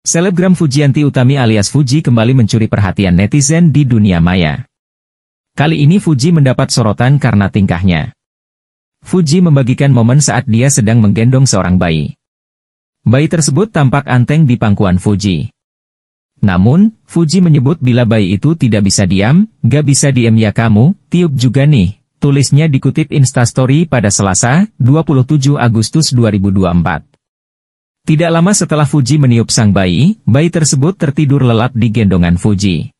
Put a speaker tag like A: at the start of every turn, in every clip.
A: Selebgram Fujianti Utami alias Fuji kembali mencuri perhatian netizen di dunia maya. Kali ini Fuji mendapat sorotan karena tingkahnya. Fuji membagikan momen saat dia sedang menggendong seorang bayi. Bayi tersebut tampak anteng di pangkuan Fuji. Namun, Fuji menyebut bila bayi itu tidak bisa diam, gak bisa diem ya kamu, tiup juga nih, tulisnya dikutip Instastory pada Selasa, 27 Agustus 2024. Tidak lama setelah Fuji meniup sang bayi, bayi tersebut tertidur lelap di gendongan Fuji.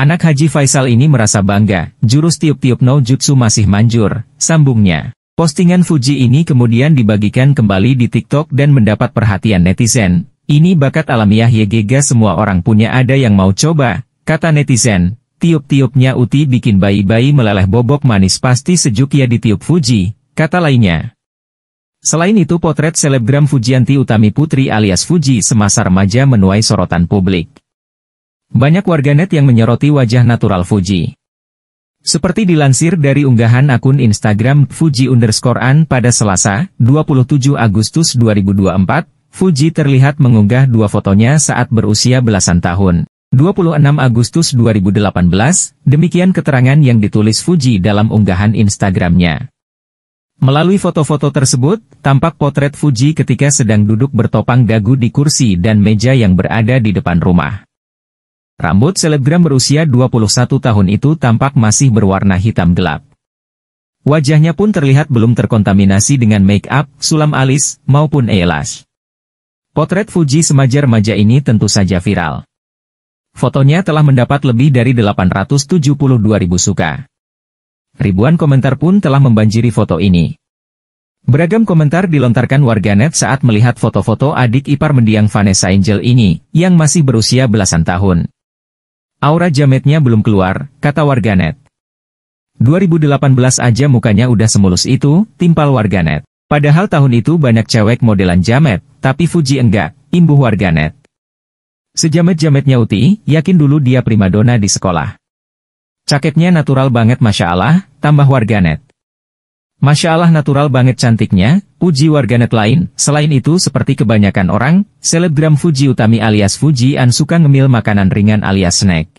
A: Anak Haji Faisal ini merasa bangga, jurus tiup-tiup no jutsu masih manjur, sambungnya. Postingan Fuji ini kemudian dibagikan kembali di TikTok dan mendapat perhatian netizen. Ini bakat alamiah YGG semua orang punya ada yang mau coba, kata netizen. Tiup-tiupnya Uti bikin bayi-bayi meleleh bobok manis pasti sejuk ya di tiup Fuji, kata lainnya. Selain itu potret selebgram Fujianti Utami Putri alias Fuji semasa remaja menuai sorotan publik. Banyak warganet yang menyoroti wajah natural Fuji. Seperti dilansir dari unggahan akun Instagram Fuji underscore an pada Selasa, 27 Agustus 2024, Fuji terlihat mengunggah dua fotonya saat berusia belasan tahun. 26 Agustus 2018, demikian keterangan yang ditulis Fuji dalam unggahan Instagramnya. Melalui foto-foto tersebut, tampak potret Fuji ketika sedang duduk bertopang dagu di kursi dan meja yang berada di depan rumah. Rambut selebgram berusia 21 tahun itu tampak masih berwarna hitam gelap. Wajahnya pun terlihat belum terkontaminasi dengan make up, sulam alis, maupun eyelash. Potret Fuji semaja remaja ini tentu saja viral. Fotonya telah mendapat lebih dari 872 ribu suka ribuan komentar pun telah membanjiri foto ini. Beragam komentar dilontarkan warganet saat melihat foto-foto adik ipar mendiang Vanessa Angel ini, yang masih berusia belasan tahun. Aura jametnya belum keluar, kata warganet. 2018 aja mukanya udah semulus itu, timpal warganet. Padahal tahun itu banyak cewek modelan jamet, tapi Fuji enggak, imbuh warganet. Sejamet-jametnya Uti, yakin dulu dia primadona di sekolah. Caketnya natural banget Masya Allah, tambah warganet. Masya Allah natural banget cantiknya, uji warganet lain. Selain itu seperti kebanyakan orang, selebgram Fuji Utami alias Fuji An suka ngemil makanan ringan alias snack.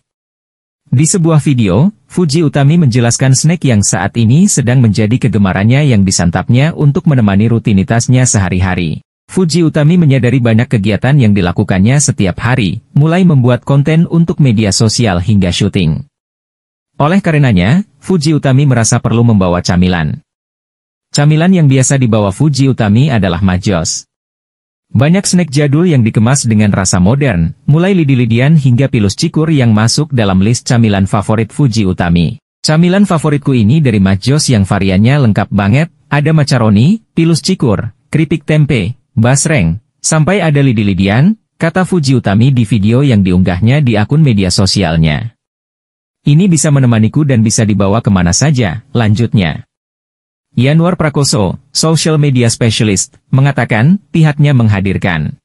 A: Di sebuah video, Fuji Utami menjelaskan snack yang saat ini sedang menjadi kegemarannya yang disantapnya untuk menemani rutinitasnya sehari-hari. Fuji Utami menyadari banyak kegiatan yang dilakukannya setiap hari, mulai membuat konten untuk media sosial hingga syuting. Oleh karenanya, Fuji Utami merasa perlu membawa camilan. Camilan yang biasa dibawa Fuji Utami adalah majos. Banyak snack jadul yang dikemas dengan rasa modern, mulai lidi-lidian hingga pilus cikur yang masuk dalam list camilan favorit Fuji Utami. Camilan favoritku ini dari majos yang variannya lengkap banget, ada macaroni, pilus cikur, keripik tempe, basreng, sampai ada lidi-lidian, kata Fuji Utami di video yang diunggahnya di akun media sosialnya. Ini bisa menemaniku dan bisa dibawa kemana saja, lanjutnya. Yanuar Prakoso, social media specialist, mengatakan pihaknya menghadirkan